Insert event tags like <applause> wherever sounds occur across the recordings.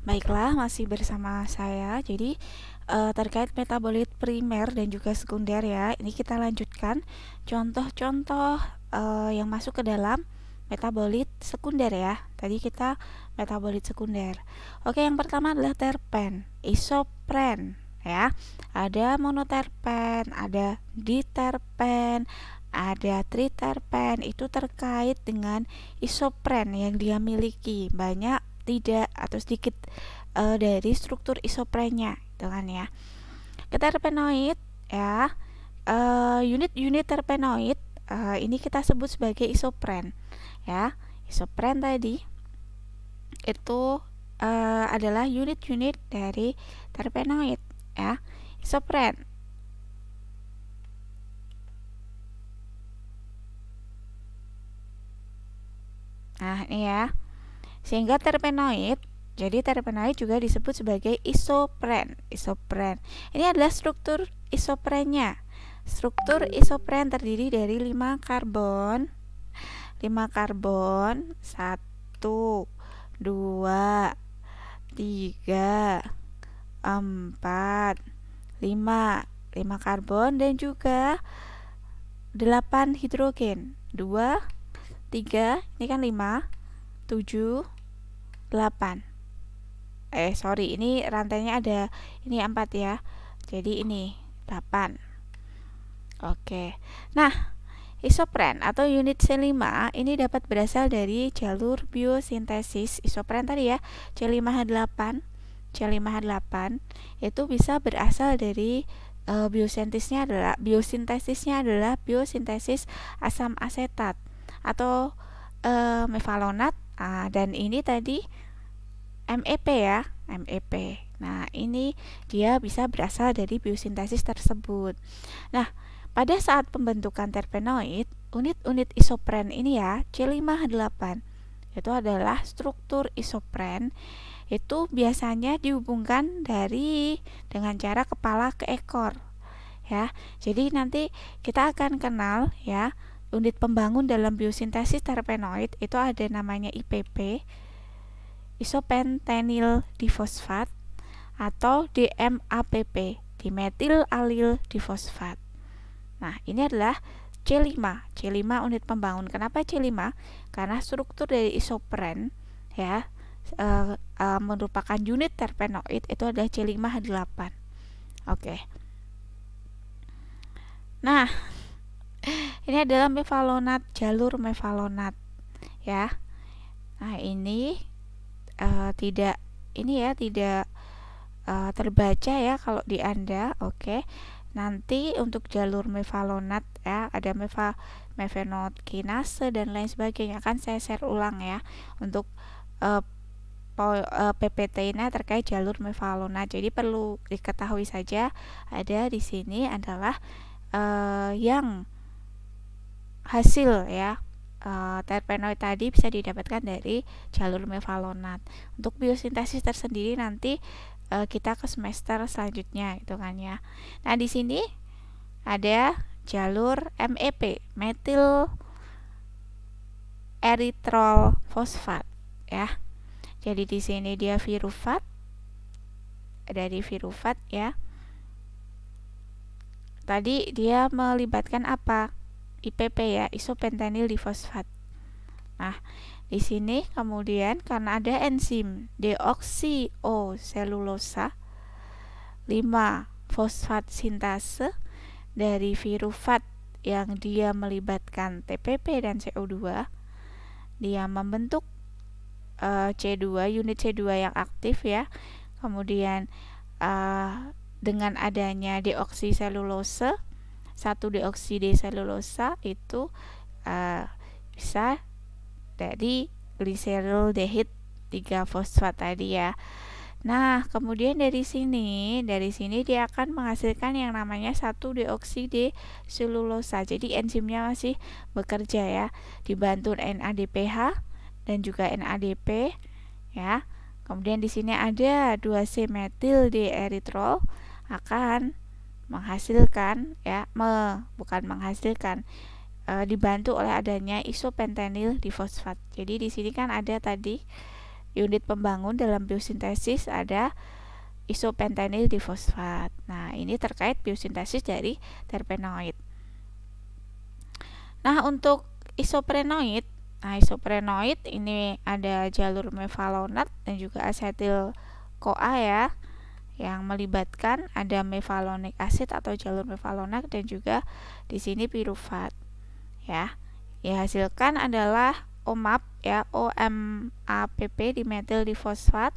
Baiklah, masih bersama saya. Jadi uh, terkait metabolit primer dan juga sekunder ya. Ini kita lanjutkan contoh-contoh uh, yang masuk ke dalam metabolit sekunder ya. Tadi kita metabolit sekunder. Oke, yang pertama adalah terpen, isopren ya. Ada monoterpen, ada diterpen, ada triterpen itu terkait dengan isopren yang dia miliki banyak tidak atau sedikit uh, dari struktur isoprennya gitu kan ya kita ya, eh, terpenoid ya unit-unit uh, eh, terpenoid uh, ini kita sebut sebagai isopren ya isopren tadi itu uh, adalah unit-unit dari terpenoid ya isopren Nah, ini ya. Sehingga terpenoid jadi terpenoid juga disebut sebagai isopren. Isopren. Ini adalah struktur isoprennya. Struktur isopren terdiri dari 5 karbon. 5 karbon, 1 2 3 4 5 5 karbon dan juga 8 hidrogen 2 3 ini kan 5 7 8 eh sorry ini rantainya ada ini 4 ya jadi ini 8 oke nah isopren atau unit C5 ini dapat berasal dari jalur biosintesis isopren tadi ya C5H8 C5H8 itu bisa berasal dari e, eh, biosintesisnya adalah biosintesisnya adalah biosintesis asam asetat atau e, eh, mefalonat ah, dan ini tadi MEP ya, MEP. Nah, ini dia bisa berasal dari biosintesis tersebut. Nah, pada saat pembentukan terpenoid, unit-unit isopren ini ya, C58, H itu adalah struktur isopren itu biasanya dihubungkan dari dengan cara kepala ke ekor ya jadi nanti kita akan kenal ya unit pembangun dalam biosintesis terpenoid itu ada namanya IPP isopentenil difosfat atau DMAPP, dimetil alil difosfat. Nah, ini adalah C5, C5 unit pembangun. Kenapa C5? Karena struktur dari isopren ya e, e, merupakan unit terpenoid itu adalah C5H8. Oke. Nah, ini adalah mevalonat, jalur mevalonat ya. Nah, ini uh, tidak ini ya tidak uh, terbaca ya kalau di anda oke okay. nanti untuk jalur mevalonat ya ada meva kinase dan lain sebagainya kan saya share ulang ya untuk uh, ppt ini terkait jalur mevalonat. Jadi perlu diketahui saja ada di sini adalah uh, yang hasil ya uh, terpenoid tadi bisa didapatkan dari jalur mevalonat. Untuk biosintesis tersendiri nanti uh, kita ke semester selanjutnya itu kan ya. Nah, di sini ada jalur MEP, metil eritrol fosfat ya. Jadi di sini dia virufat dari virufat ya. Tadi dia melibatkan apa? IPP ya, isopentenil difosfat. Nah, di sini kemudian karena ada enzim deoksio-selulosa 5 fosfat sintase dari virufat yang dia melibatkan TPP dan CO2 dia membentuk uh, eh, C2 unit C2 yang aktif ya kemudian uh, dengan adanya deoksiselulose satu selulosa itu uh, bisa dari gliserol dehid 3 fosfat tadi ya. Nah, kemudian dari sini, dari sini dia akan menghasilkan yang namanya satu deokside selulosa. Jadi enzimnya masih bekerja ya, dibantu NADPH dan juga NADP ya. Kemudian di sini ada 2C metil di eritrol akan menghasilkan ya me bukan menghasilkan e, dibantu oleh adanya isopentenil difosfat. Jadi di sini kan ada tadi unit pembangun dalam biosintesis ada isopentenil difosfat. Nah, ini terkait biosintesis dari terpenoid. Nah, untuk isoprenoid, nah isoprenoid ini ada jalur mevalonat dan juga asetil CoA ya yang melibatkan ada mevalonic acid atau jalur mevalonat dan juga di sini piruvat ya dihasilkan adalah OMAP ya OMAPP di di fosfat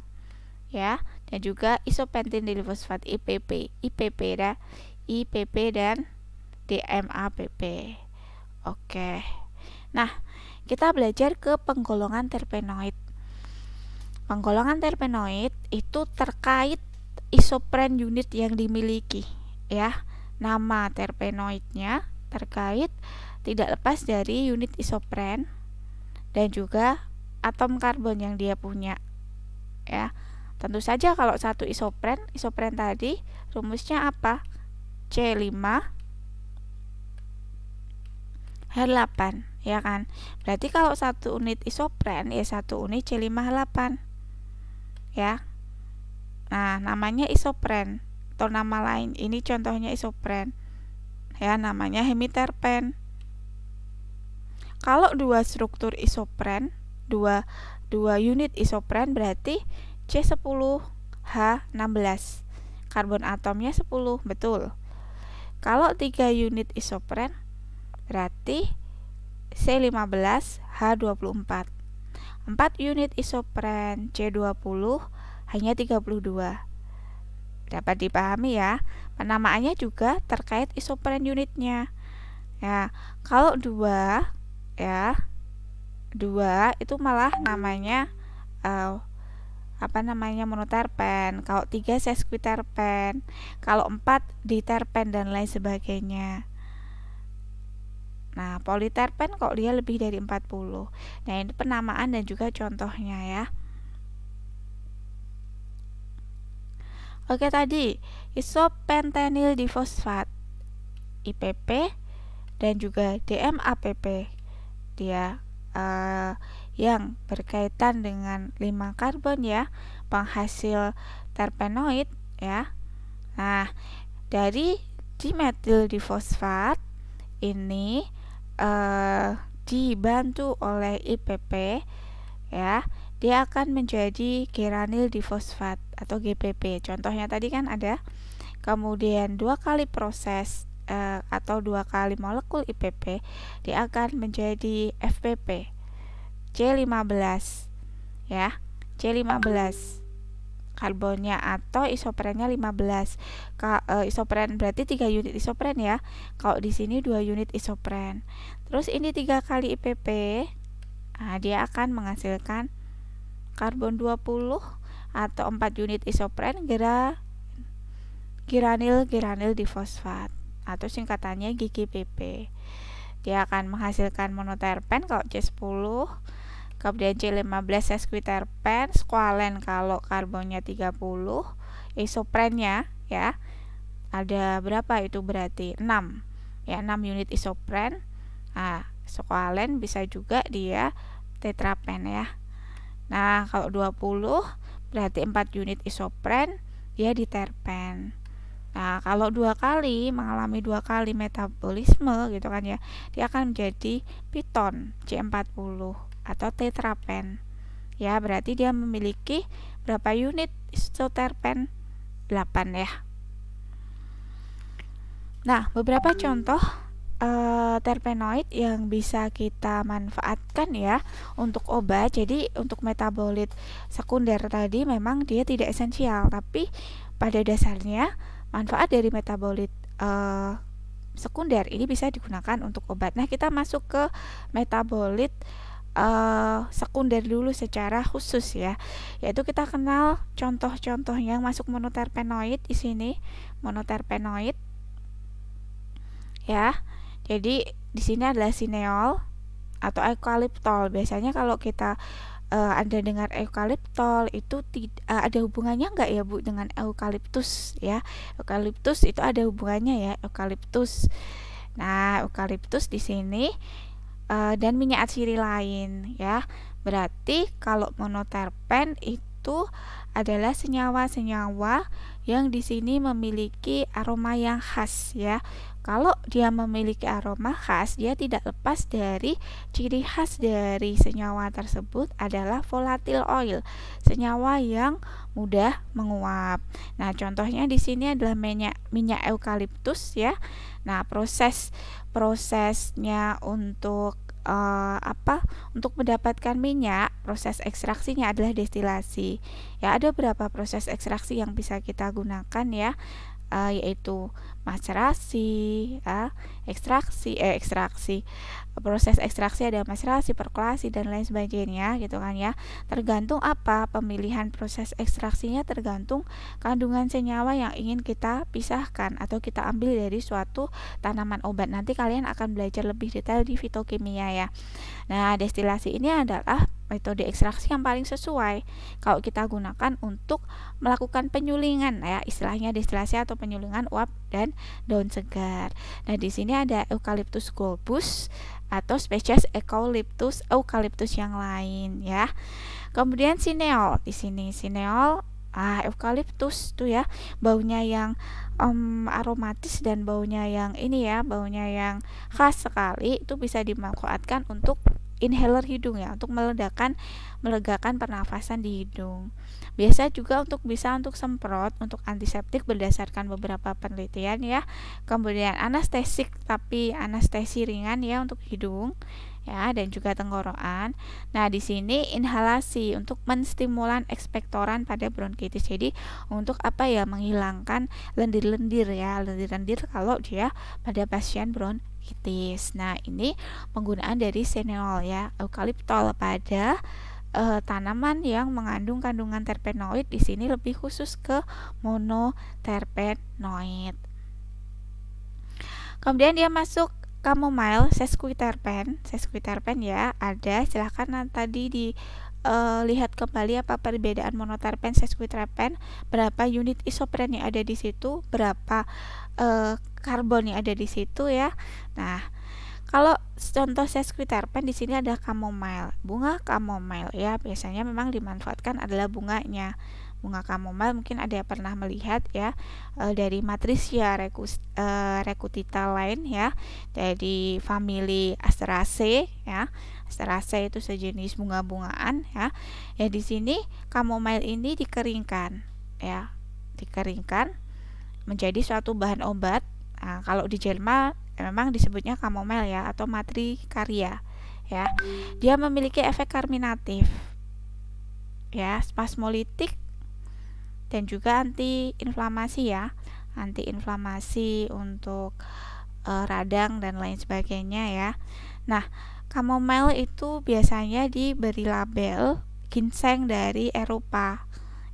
ya dan juga isopentin fosfat IPP IPP ya IPP dan DMAPP oke nah kita belajar ke penggolongan terpenoid penggolongan terpenoid itu terkait isopren unit yang dimiliki ya nama terpenoidnya terkait tidak lepas dari unit isopren dan juga atom karbon yang dia punya ya tentu saja kalau satu isopren isopren tadi rumusnya apa C5 H8 ya kan berarti kalau satu unit isopren ya satu unit C5 H8 ya Nah, namanya isopren atau nama lain. Ini contohnya isopren. Ya, namanya hemiterpen. Kalau dua struktur isopren, dua dua unit isopren berarti C10H16. Karbon atomnya 10, betul. Kalau tiga unit isopren berarti C15H24. 4 unit isopren C20 hanya 32. Dapat dipahami ya, penamaannya juga terkait isoprene unitnya. Ya, kalau 2 ya 2 itu malah namanya uh, apa namanya monoterpen, kalau 3 sesquiterpen, kalau 4 diterpen dan lain sebagainya. Nah, politerpen kok dia lebih dari 40. Nah, ini penamaan dan juga contohnya ya. Oke tadi isopentenil difosfat IPP dan juga DMAPP dia uh, yang berkaitan dengan lima karbon ya penghasil terpenoid ya. Nah, dari dimetil difosfat ini uh, dibantu oleh IPP ya dia akan menjadi geranil difosfat atau GPP. Contohnya tadi kan ada. Kemudian dua kali proses e, atau dua kali molekul IPP, dia akan menjadi FPP C15. Ya, C15 karbonnya atau isoprennya 15. Ka, e, eh, isopren berarti 3 unit isopren ya. Kalau di sini 2 unit isopren. Terus ini tiga kali IPP. Nah, dia akan menghasilkan karbon 20 atau 4 unit isopren gera giranil giranil difosfat atau singkatannya GGPP. Dia akan menghasilkan monoterpen kalau C10, kemudian C15 sesquiterpen, squalen kalau karbonnya 30, isoprennya ya. Ada berapa itu berarti? 6. Ya, 6 unit isopren. ah squalen bisa juga dia tetrapen ya. Nah, kalau 20 berarti 4 unit isopren dia di terpen. Nah, kalau dua kali mengalami dua kali metabolisme gitu kan ya, dia akan menjadi piton C40 atau tetrapen. Ya, berarti dia memiliki berapa unit isoterpen? 8 ya. Nah, beberapa contoh uh, terpenoid yang bisa kita manfaatkan ya untuk obat. Jadi untuk metabolit sekunder tadi memang dia tidak esensial, tapi pada dasarnya manfaat dari metabolit uh, sekunder ini bisa digunakan untuk obat. Nah, kita masuk ke metabolit uh, sekunder dulu secara khusus ya. Yaitu kita kenal contoh-contoh yang masuk monoterpenoid di sini, monoterpenoid ya jadi di sini adalah sineol atau eukaliptol. Biasanya kalau kita uh, eh, Anda dengar eukaliptol itu uh, ada hubungannya nggak ya Bu dengan eukaliptus ya? Eukaliptus itu ada hubungannya ya, eukaliptus. Nah, eukaliptus di sini uh, dan minyak atsiri lain ya. Berarti kalau monoterpen itu adalah senyawa-senyawa yang di sini memiliki aroma yang khas ya. Kalau dia memiliki aroma khas, dia tidak lepas dari ciri khas dari senyawa tersebut adalah volatile oil, senyawa yang mudah menguap. Nah, contohnya di sini adalah minyak minyak eukaliptus ya. Nah, proses prosesnya untuk uh, apa untuk mendapatkan minyak proses ekstraksinya adalah destilasi ya ada beberapa proses ekstraksi yang bisa kita gunakan ya eh, yaitu maserasi, ya, ekstraksi, eh ekstraksi, proses ekstraksi ada maserasi, perkulasi dan lain sebagainya gitu kan ya. Tergantung apa pemilihan proses ekstraksinya tergantung kandungan senyawa yang ingin kita pisahkan atau kita ambil dari suatu tanaman obat. Nanti kalian akan belajar lebih detail di fitokimia ya. Nah, destilasi ini adalah metode ekstraksi yang paling sesuai kalau kita gunakan untuk melakukan penyulingan ya istilahnya destilasi atau penyulingan uap dan daun segar. Nah di sini ada Eucalyptus globus atau spesies Eucalyptus Eucalyptus yang lain ya. Kemudian sineol di sini sineol ah eukaliptus tuh ya baunya yang um, aromatis dan baunya yang ini ya baunya yang khas sekali itu bisa dimanfaatkan untuk inhaler hidung ya untuk meledakan melegakan pernafasan di hidung. Biasa juga untuk bisa untuk semprot untuk antiseptik berdasarkan beberapa penelitian ya. Kemudian anestesik tapi anestesi ringan ya untuk hidung ya dan juga tenggorokan. Nah, di sini inhalasi untuk menstimulan ekspektoran pada bronkitis. Jadi, untuk apa ya menghilangkan lendir-lendir ya, lendir-lendir kalau dia pada pasien bronkitis bronkitis. Nah, ini penggunaan dari senol ya, eukaliptol pada uh, tanaman yang mengandung kandungan terpenoid di sini lebih khusus ke monoterpenoid. Kemudian dia masuk chamomile, sesquiterpen, sesquiterpen ya, ada. Silahkan nah, tadi di uh, lihat kembali apa perbedaan monoterpen, sesquiterpen, berapa unit isopren yang ada di situ, berapa uh, karbon yang ada di situ ya. Nah, kalau contoh sesquiterpen di sini ada chamomile. Bunga chamomile ya biasanya memang dimanfaatkan adalah bunganya. Bunga chamomile mungkin ada yang pernah melihat ya e, dari Matricia recus, e, eh, recutita lain ya dari family Asteraceae ya. Asteraceae itu sejenis bunga-bungaan ya. Ya di sini chamomile ini dikeringkan ya. Dikeringkan menjadi suatu bahan obat Nah, kalau di Jerman eh, memang disebutnya kamomel ya atau matrikaria ya. Dia memiliki efek karminatif ya, spasmolitik dan juga antiinflamasi ya. Antiinflamasi untuk e, radang dan lain sebagainya ya. Nah, kamomel itu biasanya diberi label ginseng dari Eropa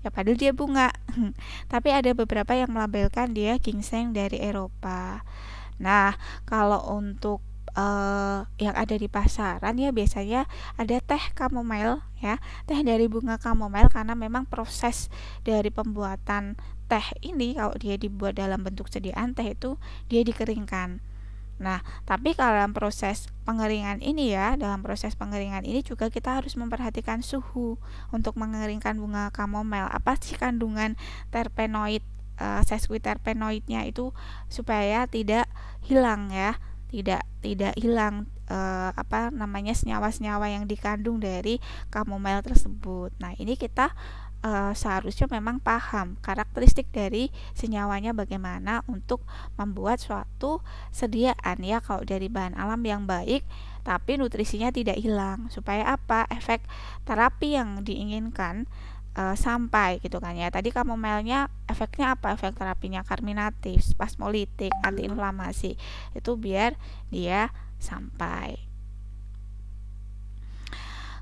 ya padahal dia bunga. <laughs> Tapi ada beberapa yang melabelkan dia ginseng dari Eropa. Nah, kalau untuk uh, yang ada di pasaran ya biasanya ada teh chamomile ya teh dari bunga chamomile karena memang proses dari pembuatan teh ini kalau dia dibuat dalam bentuk sediaan teh itu dia dikeringkan Nah, tapi kalau dalam proses pengeringan ini ya, dalam proses pengeringan ini juga kita harus memperhatikan suhu untuk mengeringkan bunga kamomel. Apa sih kandungan terpenoid, e, eh, sesquiterpenoidnya itu supaya tidak hilang ya, tidak tidak hilang e, apa namanya senyawa-senyawa yang dikandung dari kamomel tersebut. Nah, ini kita e, seharusnya memang paham karakteristik dari senyawanya bagaimana untuk membuat suatu sediaan ya kalau dari bahan alam yang baik tapi nutrisinya tidak hilang supaya apa efek terapi yang diinginkan e, sampai gitu kan ya tadi kamomelnya efeknya apa efek terapinya karminatif spasmolitik antiinflamasi itu biar dia sampai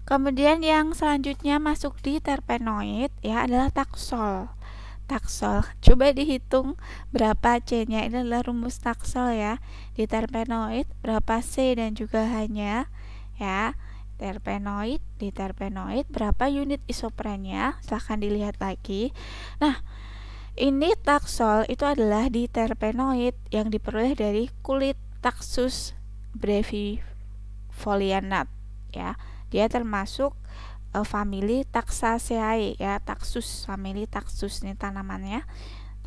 Kemudian yang selanjutnya masuk di terpenoid ya adalah taksol. Taksol. Coba dihitung berapa C-nya. Ini adalah rumus taksol ya. Di terpenoid berapa C dan juga H-nya ya. Terpenoid, di terpenoid berapa unit isoprennya? Silahkan dilihat lagi. Nah, ini taksol itu adalah di terpenoid yang diperoleh dari kulit taksus brevifolia ya dia termasuk uh, eh, family Taxaceae ya, Taxus, family Taxus nih tanamannya.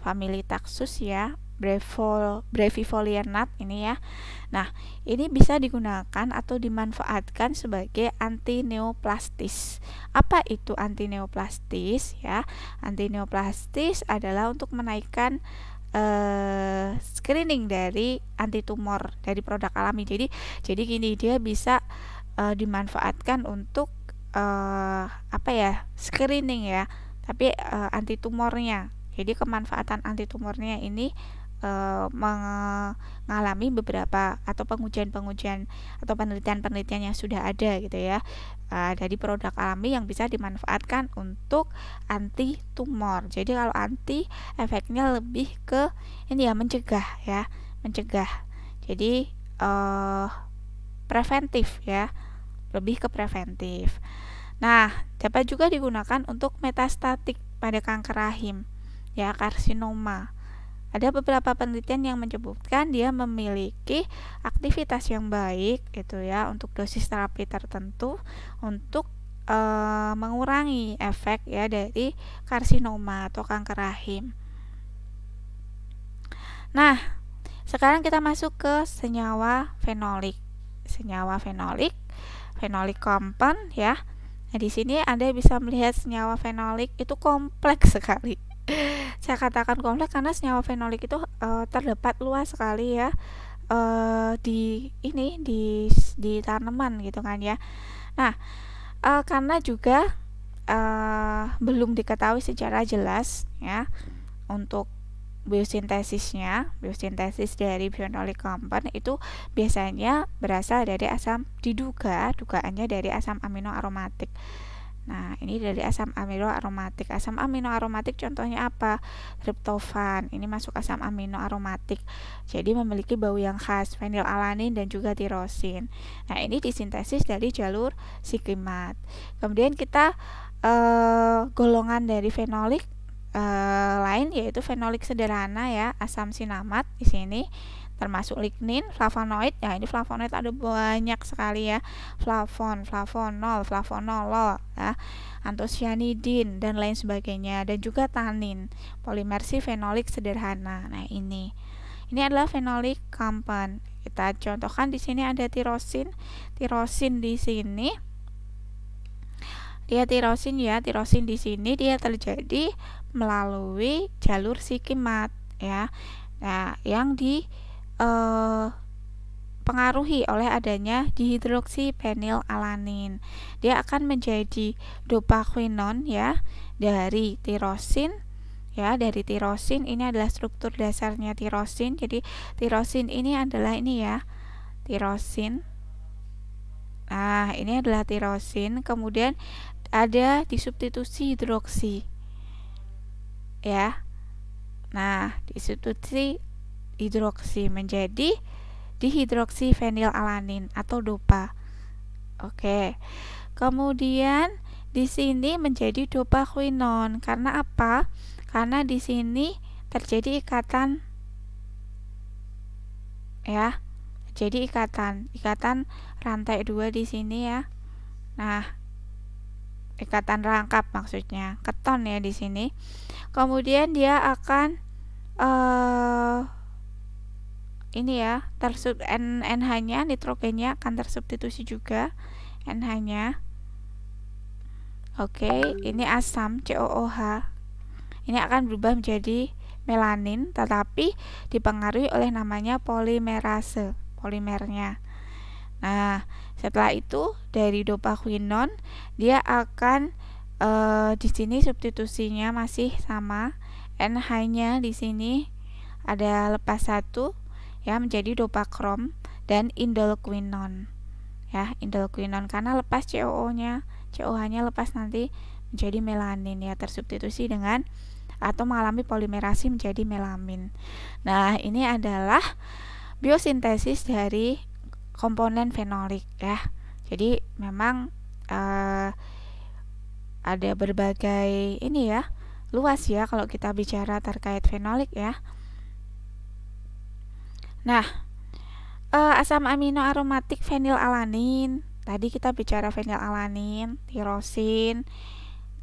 Family Taxus ya, brevifolia nut ini ya. Nah, ini bisa digunakan atau dimanfaatkan sebagai anti neoplastis. Apa itu anti neoplastis ya? Anti neoplastis adalah untuk menaikkan eh, screening dari anti tumor dari produk alami. Jadi jadi gini dia bisa uh, dimanfaatkan untuk uh, apa ya screening ya tapi uh, eh, anti tumornya jadi kemanfaatan anti tumornya ini uh, mengalami beberapa atau pengujian-pengujian atau penelitian-penelitian yang sudah ada gitu ya uh, dari produk alami yang bisa dimanfaatkan untuk anti tumor jadi kalau anti efeknya lebih ke ini ya mencegah ya mencegah jadi uh, preventif ya lebih ke preventif. Nah, dapat juga digunakan untuk metastatik pada kanker rahim, ya karsinoma. Ada beberapa penelitian yang menyebutkan dia memiliki aktivitas yang baik gitu ya untuk dosis terapi tertentu untuk e, mengurangi efek ya dari karsinoma atau kanker rahim. Nah, sekarang kita masuk ke senyawa fenolik. Senyawa fenolik fenolik kompon ya. Nah, di sini Anda bisa melihat senyawa fenolik itu kompleks sekali. <laughs> Saya katakan kompleks karena senyawa fenolik itu e, terdapat luas sekali ya e, di ini di di tanaman gitu kan ya. Nah, e, karena juga e, belum diketahui secara jelas ya untuk biosintesisnya, biosintesis dari fenolik komponen itu biasanya berasal dari asam diduga, dugaannya dari asam amino aromatik. Nah, ini dari asam amino aromatik. Asam amino aromatik contohnya apa? Triptofan. Ini masuk asam amino aromatik. Jadi memiliki bau yang khas, fenilalanin dan juga tirosin. Nah, ini disintesis dari jalur siklimat Kemudian kita eh, golongan dari fenolik uh, lain yaitu fenolik sederhana ya, asam sinamat di sini termasuk lignin, flavonoid. Ya, ini flavonoid ada banyak sekali ya. Flavon, flavonol, flavonolol, ya. antosianidin dan lain sebagainya dan juga tanin, polimersi fenolik sederhana. Nah, ini. Ini adalah fenolik kampen. Kita contohkan di sini ada tirosin. Tirosin di sini dia tirosin ya, tirosin di sini dia terjadi melalui jalur sikimat ya nah, yang di eh, dipengaruhi oleh adanya dihidroksi penil alanin. Dia akan menjadi dopaquinon ya dari tirosin ya dari tirosin ini adalah struktur dasarnya tirosin. Jadi tirosin ini adalah ini ya. Tirosin. Nah, ini adalah tirosin, kemudian ada disubstitusi hidroksi ya. Nah, sih hidroksi menjadi dihidroksi fenil alanin atau dopa. Oke. Kemudian di sini menjadi dopa quinon karena apa? Karena di sini terjadi ikatan ya. Jadi ikatan, ikatan rantai dua di sini ya. Nah, ikatan rangkap maksudnya, keton ya di sini kemudian dia akan uh, ini ya tersub n nh nya nitrogennya akan tersubstitusi juga nh nya oke okay, ini asam COOH ini akan berubah menjadi melanin tetapi dipengaruhi oleh namanya polimerase polimernya nah setelah itu dari dopakuinon dia akan uh, di sini substitusinya masih sama n hanya di sini ada lepas satu ya menjadi dopakrom dan indolquinon ya indolquinon karena lepas COO-nya COH-nya lepas nanti menjadi melanin ya tersubstitusi dengan atau mengalami polimerasi menjadi melamin. Nah, ini adalah biosintesis dari komponen fenolik ya. Jadi memang eh, ada berbagai ini ya luas ya kalau kita bicara terkait fenolik ya nah uh, asam amino aromatik fenilalanin tadi kita bicara fenilalanin tirosin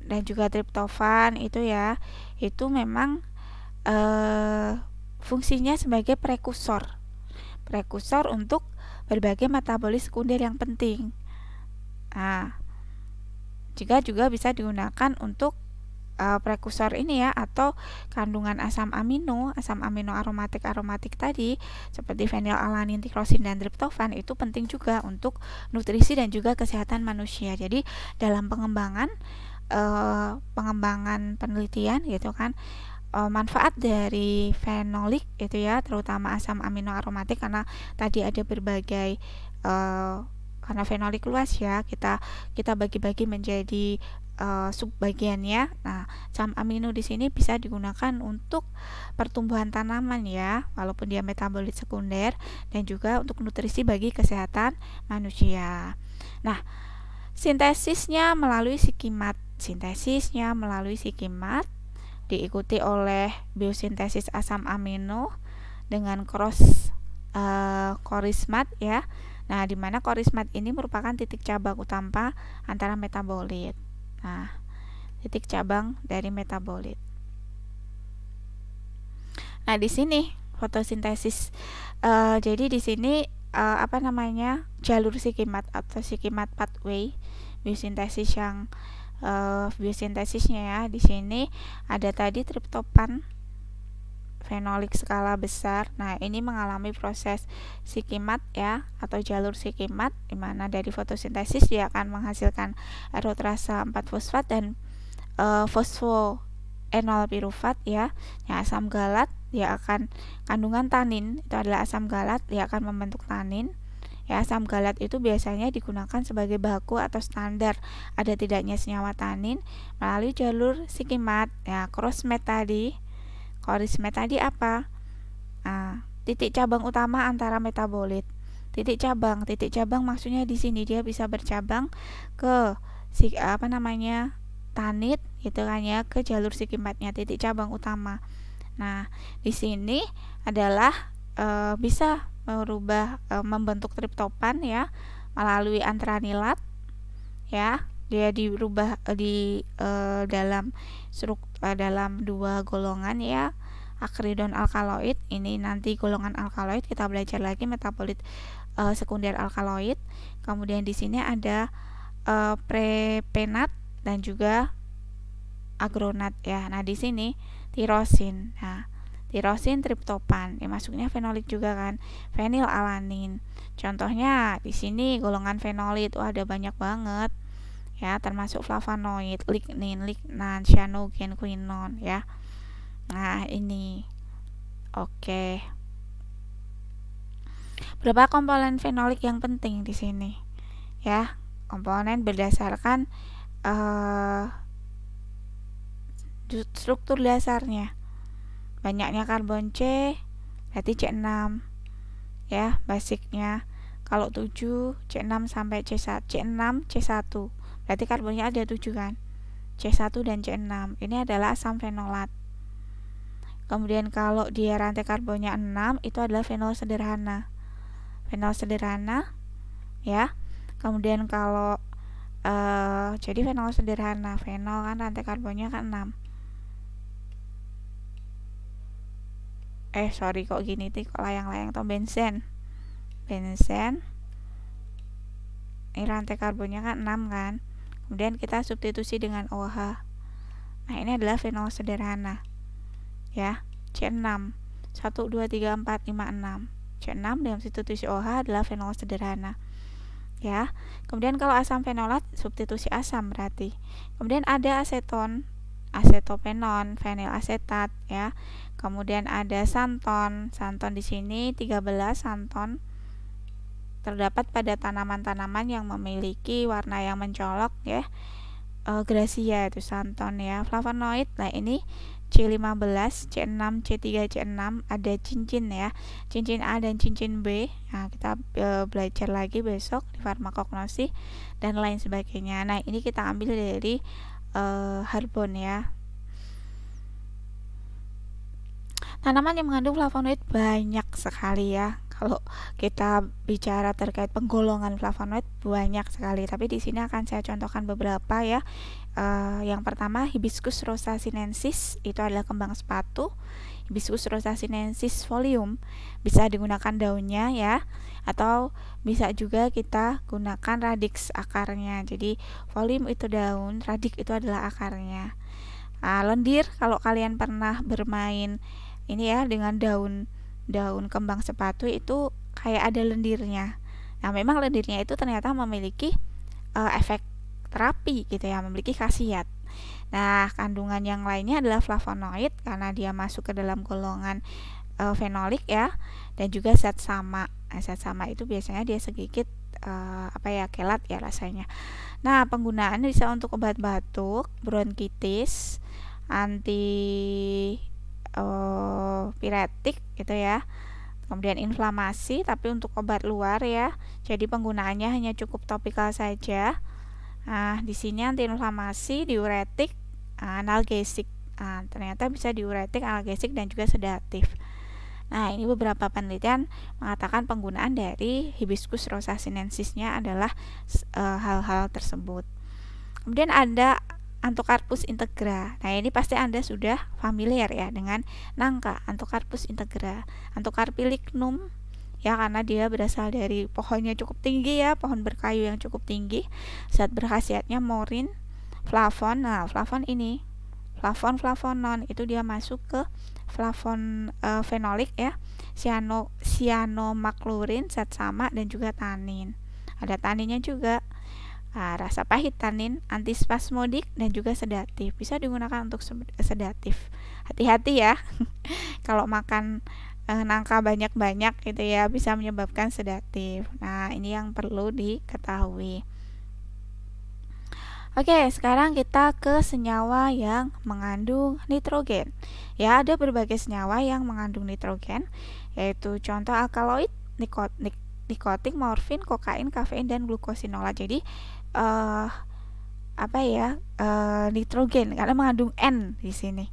dan juga triptofan itu ya itu memang uh, fungsinya sebagai prekursor prekursor untuk berbagai metabolis sekunder yang penting nah juga juga bisa digunakan untuk uh, prekursor ini ya atau kandungan asam amino, asam amino aromatik aromatik tadi seperti fenilalanin, tikrosin dan triptofan itu penting juga untuk nutrisi dan juga kesehatan manusia. Jadi dalam pengembangan uh, pengembangan penelitian gitu kan eh, manfaat dari fenolik itu ya terutama asam amino aromatik karena tadi ada berbagai uh, karena fenolik luas ya kita kita bagi-bagi menjadi uh, subbagiannya. Nah, cam amino di sini bisa digunakan untuk pertumbuhan tanaman ya, walaupun dia metabolit sekunder dan juga untuk nutrisi bagi kesehatan manusia. Nah, sintesisnya melalui sikimat. Sintesisnya melalui sikimat diikuti oleh biosintesis asam amino dengan cross uh, korismat ya Nah, di mana korismat ini merupakan titik cabang utama antara metabolit. Nah, titik cabang dari metabolit. Nah, di sini fotosintesis. Uh, jadi di sini uh, apa namanya? jalur sikimat atau sikimat pathway biosintesis yang uh, biosintesisnya ya. Di sini ada tadi triptofan fenolik skala besar. Nah, ini mengalami proses sikimat ya atau jalur sikimat di mana dari fotosintesis dia akan menghasilkan erotrasa 4 fosfat dan e, eh, fosfoenol pirufat ya. Ya, asam galat dia akan kandungan tanin itu adalah asam galat dia akan membentuk tanin. Ya, asam galat itu biasanya digunakan sebagai baku atau standar ada tidaknya senyawa tanin melalui jalur sikimat ya crossmet tadi Korisme tadi apa? Nah, titik cabang utama antara metabolit. Titik cabang, titik cabang maksudnya di sini dia bisa bercabang ke si apa namanya? tanit gitu kan ya ke jalur sikimatnya titik cabang utama. Nah, di sini adalah e, bisa merubah e, membentuk triptopan ya melalui antranilat ya dia dirubah eh, di uh, dalam struk uh, dalam dua golongan ya akridon alkaloid ini nanti golongan alkaloid kita belajar lagi metabolit uh, sekunder alkaloid kemudian di sini ada uh, prepenat dan juga agronat ya nah di sini tirosin nah tirosin triptopan ya masuknya fenolit juga kan fenilalanin contohnya di sini golongan fenolit wah ada banyak banget ya termasuk flavonoid, lignin, lignan, cyanogen, quinon ya. Nah, ini. Oke. Berapa komponen fenolik yang penting di sini? Ya, komponen berdasarkan eh uh, struktur dasarnya. Banyaknya karbon C berarti C6 ya, basicnya. Kalau 7 C6 sampai C1, C6 C1 berarti karbonnya ada 7 kan C1 dan C6 ini adalah asam fenolat kemudian kalau dia rantai karbonnya 6 itu adalah fenol sederhana fenol sederhana ya kemudian kalau uh, jadi fenol sederhana fenol kan rantai karbonnya kan 6 eh sorry kok gini kok layang-layang atau bensin, bensin. ini rantai karbonnya kan 6 kan Kemudian kita substitusi dengan OH. Nah, ini adalah fenol sederhana. Ya, C6. 1 2 3 4 5 6. C6 dengan substitusi OH adalah fenol sederhana. Ya. Kemudian kalau asam fenolat substitusi asam berarti. Kemudian ada aseton, fenil fenilsetat ya. Kemudian ada santon, santon di sini 13 santon terdapat pada tanaman-tanaman yang memiliki warna yang mencolok ya uh, Gracia itu santon ya flavonoid nah ini C15, C6, C3, C6 ada cincin ya cincin A dan cincin B nah kita e, belajar lagi besok di farmakognosi dan lain sebagainya nah ini kita ambil dari e, harbon ya tanaman yang mengandung flavonoid banyak sekali ya kalau kita bicara terkait penggolongan flavonoid banyak sekali, tapi di sini akan saya contohkan beberapa ya. Uh, yang pertama Hibiscus rosa sinensis itu adalah kembang sepatu. Hibiscus rosa sinensis volume bisa digunakan daunnya ya atau bisa juga kita gunakan radix akarnya. Jadi volume itu daun, radix itu adalah akarnya. uh, lendir kalau kalian pernah bermain ini ya dengan daun daun kembang sepatu itu kayak ada lendirnya. Nah, memang lendirnya itu ternyata memiliki uh, efek terapi gitu ya, memiliki khasiat. Nah, kandungan yang lainnya adalah flavonoid karena dia masuk ke dalam golongan uh, fenolik ya dan juga zat sama. Nah, zat sama itu biasanya dia sedikit uh, eh, apa ya kelat ya rasanya. Nah, penggunaannya bisa untuk obat batuk, bronkitis, anti uh, piretik gitu ya kemudian inflamasi tapi untuk obat luar ya jadi penggunaannya hanya cukup topikal saja nah di sini antiinflamasi diuretik ah, analgesik nah, ternyata bisa diuretik analgesik dan juga sedatif nah ini beberapa penelitian mengatakan penggunaan dari hibiscus rosa sinensisnya adalah eh, hal-hal uh, tersebut kemudian ada Antocarpus integra. Nah, ini pasti Anda sudah familiar ya dengan nangka Antocarpus integra. Antocarpilignum ya karena dia berasal dari pohonnya cukup tinggi ya, pohon berkayu yang cukup tinggi. Zat berkhasiatnya morin, flavon. Nah, flavon ini flavon flavonon itu dia masuk ke flavon e, fenolik ya. Cyano cyanomaklurin zat sama dan juga tanin. Ada taninnya juga. Nah, rasa pahit tanin, antispasmodik dan juga sedatif. Bisa digunakan untuk eh, sedatif. Hati-hati ya. <laughs> Kalau makan eh, nangka banyak-banyak gitu ya bisa menyebabkan sedatif. Nah, ini yang perlu diketahui. Oke, sekarang kita ke senyawa yang mengandung nitrogen. Ya, ada berbagai senyawa yang mengandung nitrogen, yaitu contoh alkaloid, nikot, nik, nikotin, morfin, kokain, kafein, dan glukosinolat. Jadi, uh, apa ya uh, nitrogen karena mengandung N di sini.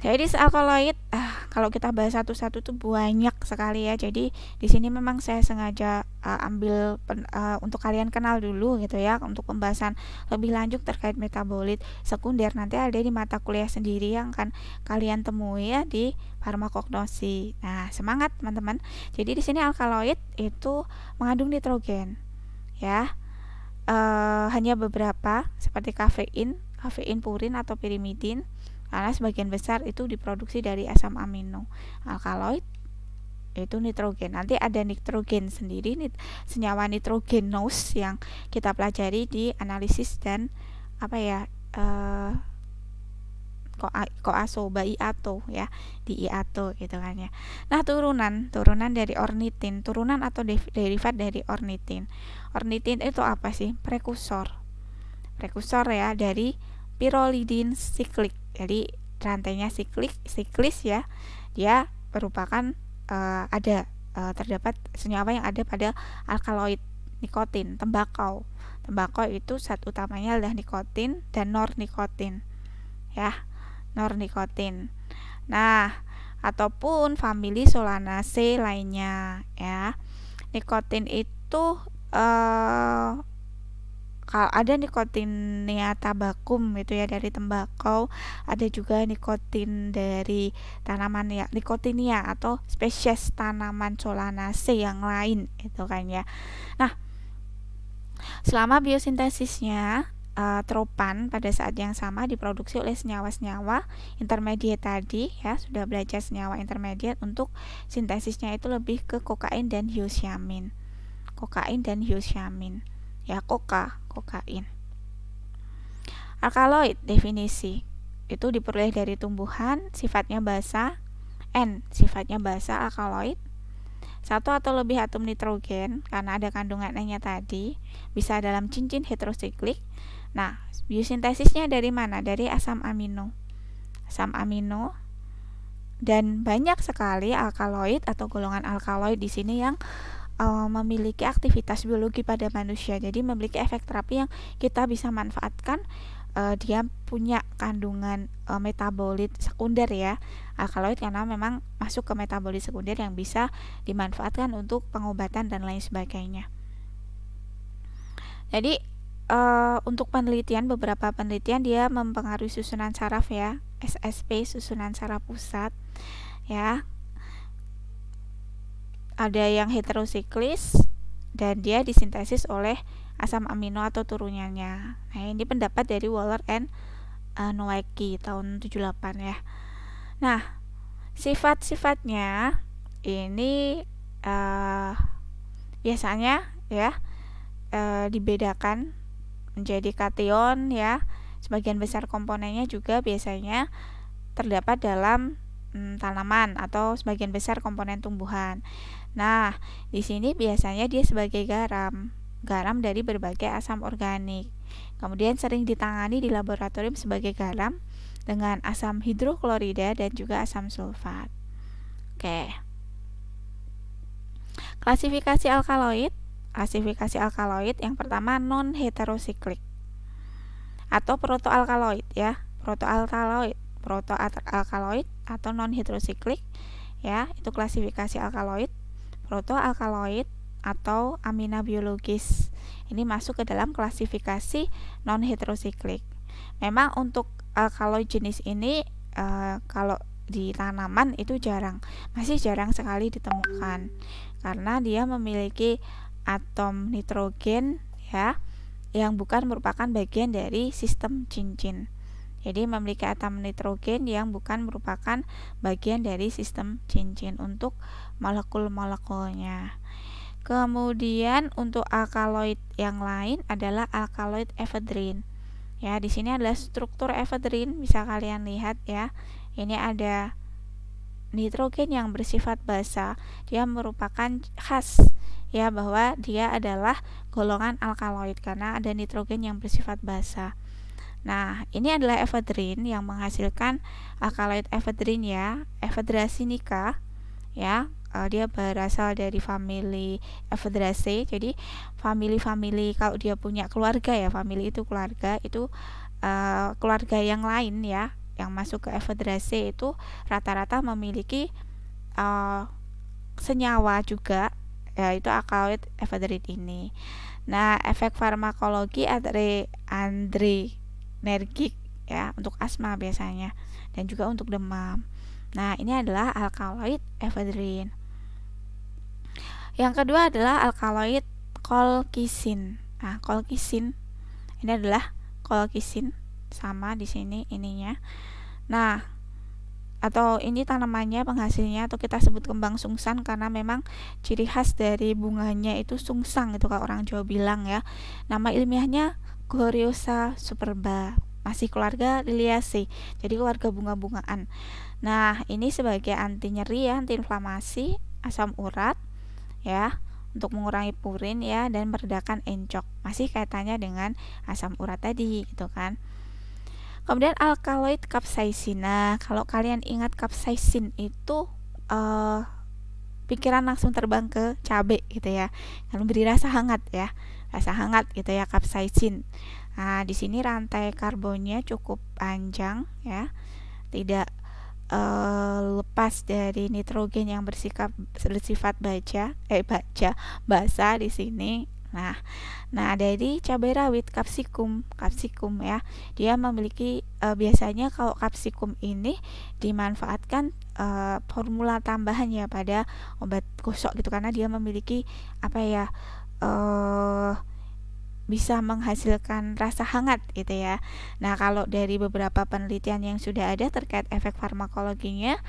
Jadi alkaloid uh, kalau kita bahas satu-satu tuh banyak sekali ya. Jadi di sini memang saya sengaja uh, ambil pen, uh, untuk kalian kenal dulu gitu ya untuk pembahasan lebih lanjut terkait metabolit sekunder nanti ada di mata kuliah sendiri yang akan kalian temui ya di farmakognosi. Nah, semangat teman-teman. Jadi di sini alkaloid itu mengandung nitrogen ya uh, hanya beberapa seperti kafein kafein purin atau pirimidin karena sebagian besar itu diproduksi dari asam amino alkaloid itu nitrogen. Nanti ada nitrogen sendiri, nit senyawa nitrogenous yang kita pelajari di analisis dan apa ya uh, koasoba iato ya di iato gitu kan ya nah turunan turunan dari ornitin turunan atau derivat dari ornitin ornitin itu apa sih prekursor prekursor ya dari pyrrolidin siklik jadi rantainya siklik siklis ya dia merupakan uh, ada uh, terdapat senyawa yang ada pada alkaloid nikotin tembakau tembakau itu zat utamanya adalah nikotin dan nikotin ya Nornikotin, Nah, ataupun famili solanase lainnya ya. Nikotin itu eh kalau ada nikotinnya tabakum itu ya dari tembakau ada juga nikotin dari tanaman ya nikotinia atau spesies tanaman solanase yang lain itu kan ya nah selama biosintesisnya uh, tropan pada saat yang sama diproduksi oleh senyawa-senyawa intermediate tadi ya sudah belajar senyawa intermediate untuk sintesisnya itu lebih ke kokain dan hyoscyamin kokain dan hyoscyamin ya koka kokain alkaloid definisi itu diperoleh dari tumbuhan sifatnya basa N sifatnya basa alkaloid satu atau lebih atom nitrogen karena ada kandungan N-nya tadi bisa dalam cincin heterosiklik Nah, biosintesisnya dari mana? Dari asam amino. Asam amino dan banyak sekali alkaloid atau golongan alkaloid di sini yang uh, memiliki aktivitas biologi pada manusia. Jadi memiliki efek terapi yang kita bisa manfaatkan uh, dia punya kandungan uh, metabolit sekunder ya alkaloid karena memang masuk ke metabolit sekunder yang bisa dimanfaatkan untuk pengobatan dan lain sebagainya. Jadi Eh, untuk penelitian beberapa penelitian dia mempengaruhi susunan saraf ya SSP susunan saraf pusat ya ada yang heterosiklis dan dia disintesis oleh asam amino atau turunannya nah ini pendapat dari Waller and uh, eh, Nowaki tahun 78 ya nah sifat-sifatnya ini uh, biasanya ya uh, dibedakan menjadi kation ya. Sebagian besar komponennya juga biasanya terdapat dalam hmm, tanaman atau sebagian besar komponen tumbuhan. Nah, di sini biasanya dia sebagai garam, garam dari berbagai asam organik. Kemudian sering ditangani di laboratorium sebagai garam dengan asam hidroklorida dan juga asam sulfat. Oke. Klasifikasi alkaloid klasifikasi alkaloid yang pertama non heterosiklik atau protoalkaloid ya protoalkaloid protoalkaloid atau non heterosiklik ya itu klasifikasi alkaloid protoalkaloid atau amina biologis ini masuk ke dalam klasifikasi non heterosiklik memang untuk alkaloid eh, jenis ini e, kalau di tanaman itu jarang masih jarang sekali ditemukan karena dia memiliki atom nitrogen ya yang bukan merupakan bagian dari sistem cincin. Jadi memiliki atom nitrogen yang bukan merupakan bagian dari sistem cincin untuk molekul-molekulnya. Kemudian untuk alkaloid yang lain adalah alkaloid ephedrine. Ya, di sini adalah struktur ephedrine bisa kalian lihat ya. Ini ada nitrogen yang bersifat basa, dia merupakan khas ya bahwa dia adalah golongan alkaloid karena ada nitrogen yang bersifat basa. Nah, ini adalah efedrin yang menghasilkan alkaloid efedrin ya, efedrasinika ya. Uh, dia berasal dari family efedrase. Jadi family-family kalau dia punya keluarga ya, family itu keluarga itu uh, keluarga yang lain ya yang masuk ke efedrase itu rata-rata memiliki uh, senyawa juga ya itu alkaloid ephedrine ini. Nah, efek farmakologi adre adrenergik ya untuk asma biasanya dan juga untuk demam. Nah, ini adalah alkaloid ephedrine. Yang kedua adalah alkaloid kolkisin. Nah, kolkisin ini adalah kolkisin sama di sini ininya. Nah, atau ini tanamannya penghasilnya atau kita sebut kembang sungsan karena memang ciri khas dari bunganya itu sungsang itu kalau orang Jawa bilang ya. Nama ilmiahnya Gloriosa superba. Masih keluarga Liliaceae. Jadi keluarga bunga-bungaan. Nah, ini sebagai anti nyeri ya, anti inflamasi, asam urat ya untuk mengurangi purin ya dan meredakan encok. Masih kaitannya dengan asam urat tadi gitu kan. Kemudian alkaloid capsaicin. Nah, kalau kalian ingat capsaicin itu uh, pikiran langsung terbang ke cabai, gitu ya. Kalau beri rasa hangat ya. Rasa hangat gitu ya capsaicin. Nah, di sini rantai karbonnya cukup panjang ya. Tidak uh, lepas dari nitrogen yang bersikap bersifat baja eh baja basa di sini Nah, nah dari cabai rawit kapsikum, kapsikum ya, dia memiliki e, biasanya kalau kapsikum ini dimanfaatkan e, formula tambahan ya pada obat gosok gitu karena dia memiliki apa ya e, bisa menghasilkan rasa hangat gitu ya. Nah, kalau dari beberapa penelitian yang sudah ada terkait efek farmakologinya,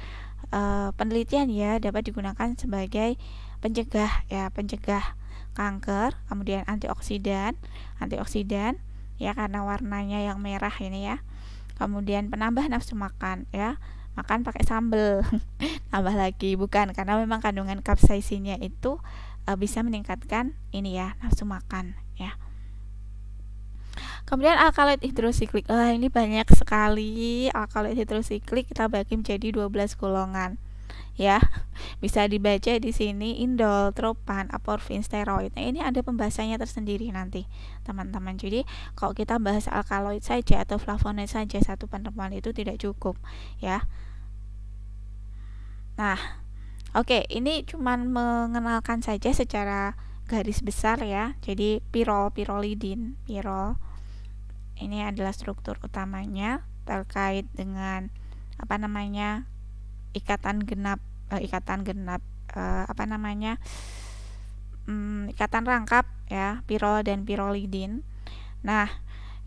e, penelitian ya dapat digunakan sebagai pencegah ya, pencegah kanker, kemudian antioksidan, antioksidan ya karena warnanya yang merah ini ya. Kemudian penambah nafsu makan ya. Makan pakai sambel. <laughs> Tambah lagi bukan karena memang kandungan kapsaisinnya itu e, bisa meningkatkan ini ya, nafsu makan ya. Kemudian alkaloid hidrosiklik. Oh, ini banyak sekali alkaloid hidrosiklik kita bagi menjadi 12 golongan ya bisa dibaca di sini indol, tropan, aporfin, steroid. Nah, ini ada pembahasannya tersendiri nanti, teman-teman. Jadi, kalau kita bahas alkaloid saja atau flavonoid saja satu penemuan itu tidak cukup, ya. Nah, oke, okay, ini cuman mengenalkan saja secara garis besar ya. Jadi, pirol, pirolidin, pirol ini adalah struktur utamanya terkait dengan apa namanya ikatan genap uh, ikatan genap uh, apa namanya um, ikatan rangkap ya pirol dan pirolidin nah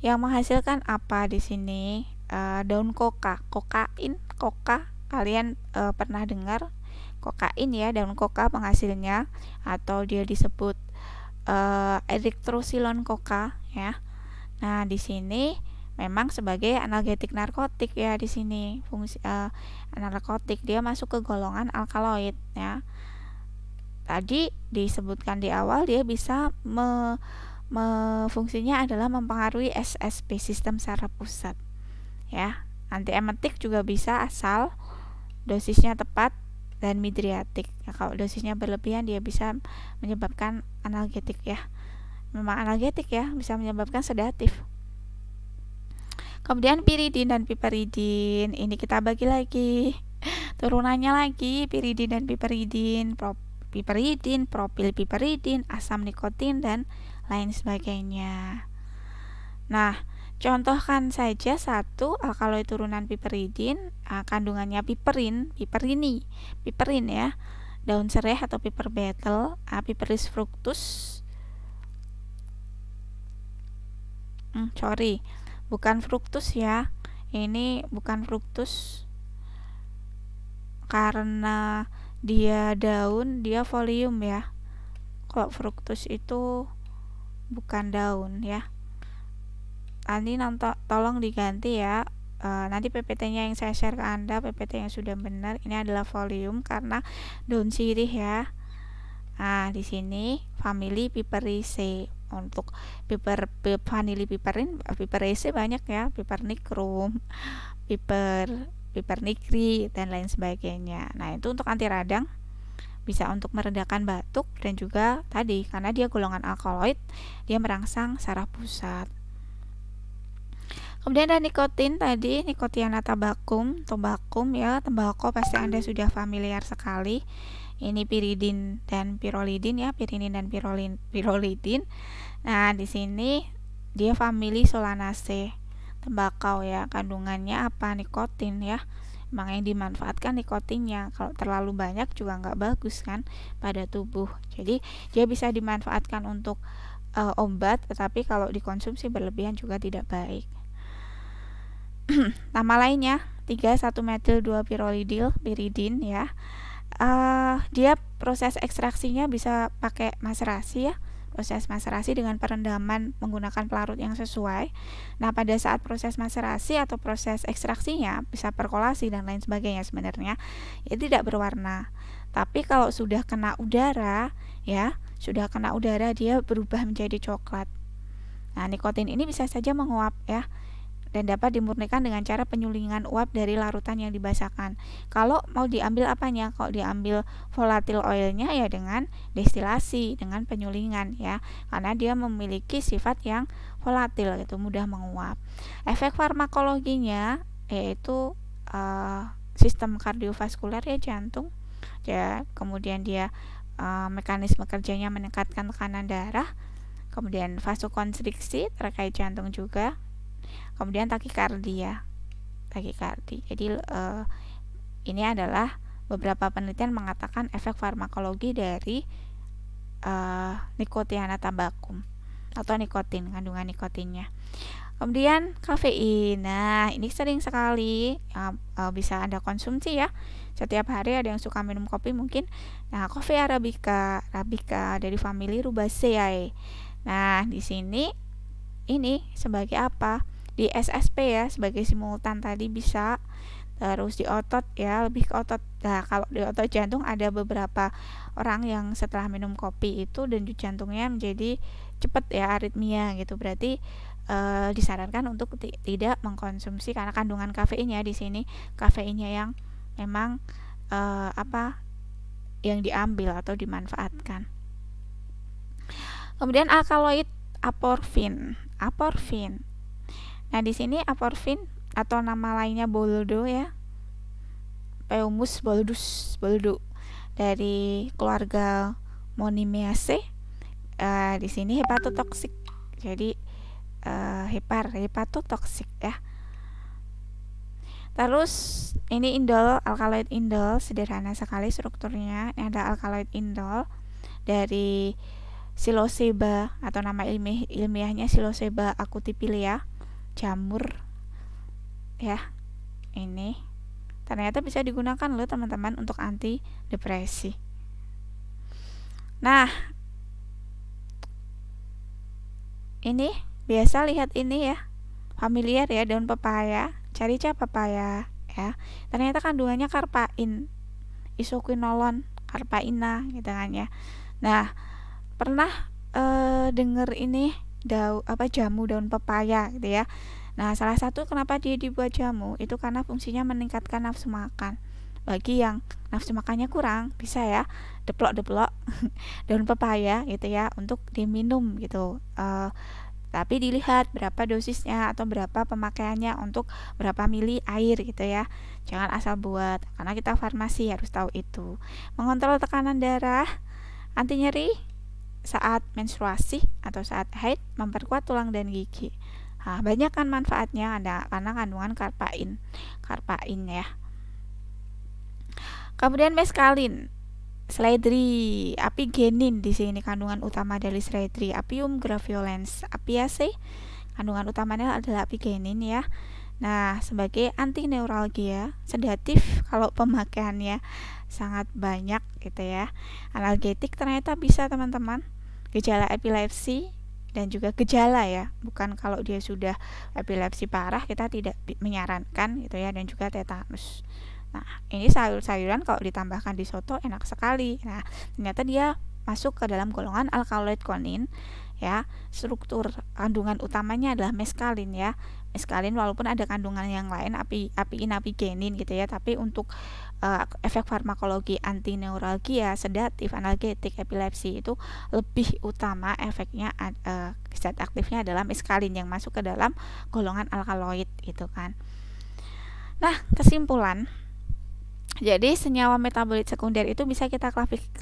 yang menghasilkan apa di sini uh, daun koka kokain koka kalian uh, pernah dengar kokain ya daun koka penghasilnya atau dia disebut uh, eritrosilon koka ya nah di sini memang sebagai analgetik narkotik ya di sini fungsi uh, eh, narkotik dia masuk ke golongan alkaloid ya tadi disebutkan di awal dia bisa me, me, fungsinya adalah mempengaruhi SSP sistem saraf pusat ya antiemetik juga bisa asal dosisnya tepat dan midriatik ya, kalau dosisnya berlebihan dia bisa menyebabkan analgetik ya memang analgetik ya bisa menyebabkan sedatif kemudian piridin dan piperidin ini kita bagi lagi turunannya lagi piridin dan piperidin prop piperidin, propil piperidin, asam nikotin dan lain sebagainya. Nah, contohkan saja satu alkaloid turunan piperidin, eh, kandungannya piperin, piperini, piperin ya, daun serai atau piper betel, eh, piperis fructus. Hmm, sorry, bukan fruktus ya ini bukan fruktus karena dia daun dia volume ya kalau fruktus itu bukan daun ya nanti nanto, tolong diganti ya e, nanti ppt-nya yang saya share ke anda ppt yang sudah benar ini adalah volume karena daun sirih ya nah di sini family Piperaceae untuk piper, vanili piperin piperese banyak ya piper nikrum piper piper nikri dan lain sebagainya nah itu untuk anti radang bisa untuk meredakan batuk dan juga tadi karena dia golongan alkaloid dia merangsang saraf pusat Kemudian ada nikotin tadi, nikotiana tabakum, tobakum ya, tembakau pasti Anda sudah familiar sekali ini piridin dan pirolidin ya piridin dan pirolin pirolidin nah di sini dia family solanase tembakau ya kandungannya apa nikotin ya yang dimanfaatkan nikotinnya kalau terlalu banyak juga nggak bagus kan pada tubuh jadi dia bisa dimanfaatkan untuk e, obat tetapi kalau dikonsumsi berlebihan juga tidak baik <clears throat> nama lainnya 3 1 metil 2 pirolidil piridin ya uh, dia proses ekstraksinya bisa pakai maserasi ya proses maserasi dengan perendaman menggunakan pelarut yang sesuai. Nah, pada saat proses maserasi atau proses ekstraksinya bisa perkolasi dan lain sebagainya sebenarnya ya tidak berwarna. Tapi kalau sudah kena udara ya, sudah kena udara dia berubah menjadi coklat. Nah, nikotin ini bisa saja menguap ya dan dapat dimurnikan dengan cara penyulingan uap dari larutan yang dibasahkan. Kalau mau diambil apanya? Kalau diambil volatil oilnya ya dengan destilasi, dengan penyulingan ya. Karena dia memiliki sifat yang volatil gitu, mudah menguap. Efek farmakologinya yaitu uh, sistem kardiovaskuler ya jantung ya kemudian dia uh, mekanisme kerjanya meningkatkan tekanan darah kemudian vasokonstriksi terkait jantung juga kemudian takikardia takikardi jadi uh, ini adalah beberapa penelitian mengatakan efek farmakologi dari uh, nikotiana tabakum atau nikotin kandungan nikotinnya kemudian kafein nah ini sering sekali uh, uh, bisa anda konsumsi ya setiap hari ada yang suka minum kopi mungkin nah kopi arabica arabica dari famili rubaceae nah di sini ini sebagai apa di SSP ya sebagai simultan tadi bisa terus di otot ya lebih ke otot nah kalau di otot jantung ada beberapa orang yang setelah minum kopi itu denyut jantungnya menjadi cepat ya aritmia gitu berarti e, disarankan untuk tidak mengkonsumsi karena kandungan kafeinnya di sini kafeinnya yang memang e, apa yang diambil atau dimanfaatkan kemudian alkaloid aporfin aporfin Nah, di sini aporfin atau nama lainnya boldo ya. Peumus boldus, boldo dari keluarga Monimiaceae. Uh, eh, di sini hepatotoksik. Jadi uh, hepar, hepatotoksik ya. Terus ini indol, alkaloid indol sederhana sekali strukturnya. Ini ada alkaloid indol dari siloseba atau nama ilmi ilmiahnya siloseba Psiloceba acutipilia jamur ya ini ternyata bisa digunakan loh teman-teman untuk anti depresi nah ini biasa lihat ini ya familiar ya daun pepaya cari cah pepaya ya ternyata kandungannya karpain isoquinolon karpaina gitu kan ya nah pernah uh, denger ini daun apa jamu daun pepaya gitu ya. Nah, salah satu kenapa dia dibuat jamu itu karena fungsinya meningkatkan nafsu makan. Bagi yang nafsu makannya kurang, bisa ya deplok-deplok <laughs> daun pepaya gitu ya untuk diminum gitu. Uh, tapi dilihat berapa dosisnya atau berapa pemakaiannya untuk berapa mili air gitu ya. Jangan asal buat karena kita farmasi harus tahu itu. Mengontrol tekanan darah, anti nyeri, saat menstruasi atau saat haid memperkuat tulang dan gigi. Nah, banyak kan manfaatnya ada karena kandungan karpain, karpain ya. Kemudian meskalin, seledri, apigenin di sini kandungan utama dari seledri, apium graviolens, apiace Kandungan utamanya adalah apigenin ya. Nah, sebagai anti neuralgia, sedatif kalau pemakaiannya sangat banyak gitu ya. Analgetik ternyata bisa teman-teman gejala epilepsi dan juga gejala ya bukan kalau dia sudah epilepsi parah kita tidak menyarankan gitu ya dan juga tetanus nah ini sayur-sayuran kalau ditambahkan di soto enak sekali nah ternyata dia masuk ke dalam golongan alkaloid konin ya struktur kandungan utamanya adalah meskalin ya meskalin walaupun ada kandungan yang lain api apiin apigenin gitu ya tapi untuk uh, efek farmakologi anti neuralgia sedatif analgetik epilepsi itu lebih utama efeknya uh, zat aktifnya adalah meskalin yang masuk ke dalam golongan alkaloid gitu kan nah kesimpulan jadi senyawa metabolit sekunder itu bisa kita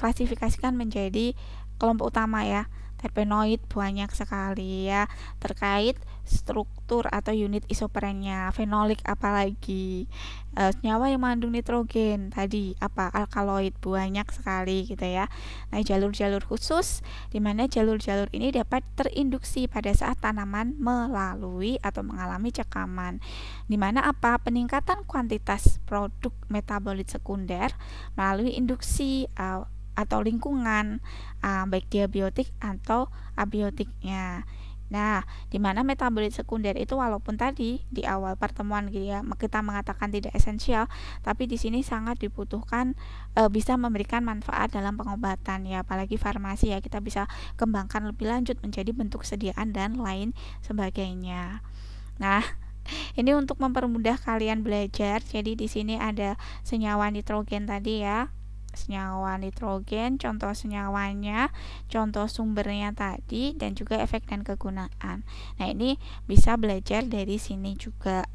klasifikasikan menjadi kelompok utama ya terpenoid banyak sekali ya terkait struktur atau unit isoprennya fenolik apalagi e, senyawa yang mengandung nitrogen tadi apa alkaloid banyak sekali gitu ya nah jalur-jalur khusus di mana jalur-jalur ini dapat terinduksi pada saat tanaman melalui atau mengalami cekaman di mana apa peningkatan kuantitas produk metabolit sekunder melalui induksi e, atau lingkungan, uh, baik biotik atau abiotiknya. Nah, di mana metabolit sekunder itu walaupun tadi di awal pertemuan gitu ya, kita mengatakan tidak esensial, tapi di sini sangat dibutuhkan e, bisa memberikan manfaat dalam pengobatan ya, apalagi farmasi ya, kita bisa kembangkan lebih lanjut menjadi bentuk sediaan dan lain sebagainya. Nah, <laughs> ini untuk mempermudah kalian belajar. Jadi di sini ada senyawa nitrogen tadi ya, senyawa nitrogen, contoh senyawanya, contoh sumbernya tadi, dan juga efek dan kegunaan. Nah, ini bisa belajar dari sini juga.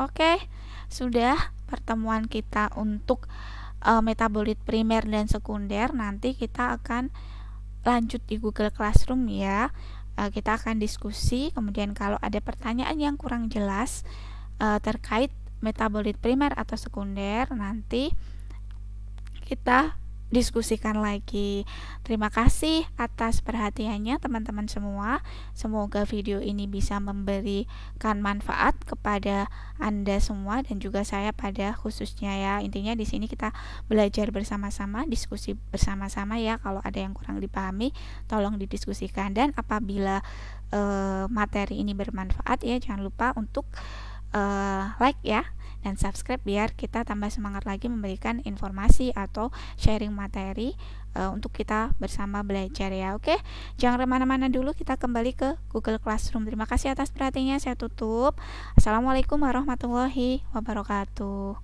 Oke, sudah pertemuan kita untuk uh, metabolit primer dan sekunder. Nanti kita akan lanjut di Google Classroom ya. Uh, kita akan diskusi, kemudian kalau ada pertanyaan yang kurang jelas uh, terkait metabolit primer atau sekunder, nanti kita diskusikan lagi. Terima kasih atas perhatiannya, teman-teman semua. Semoga video ini bisa memberikan manfaat kepada Anda semua dan juga saya pada khususnya ya. Intinya di sini kita belajar bersama-sama, diskusi bersama-sama ya. Kalau ada yang kurang dipahami, tolong didiskusikan dan apabila eh, materi ini bermanfaat ya, jangan lupa untuk eh, like ya dan subscribe biar kita tambah semangat lagi memberikan informasi atau sharing materi uh, untuk kita bersama belajar ya oke jangan kemana mana dulu kita kembali ke Google Classroom terima kasih atas perhatiannya saya tutup Assalamualaikum warahmatullahi wabarakatuh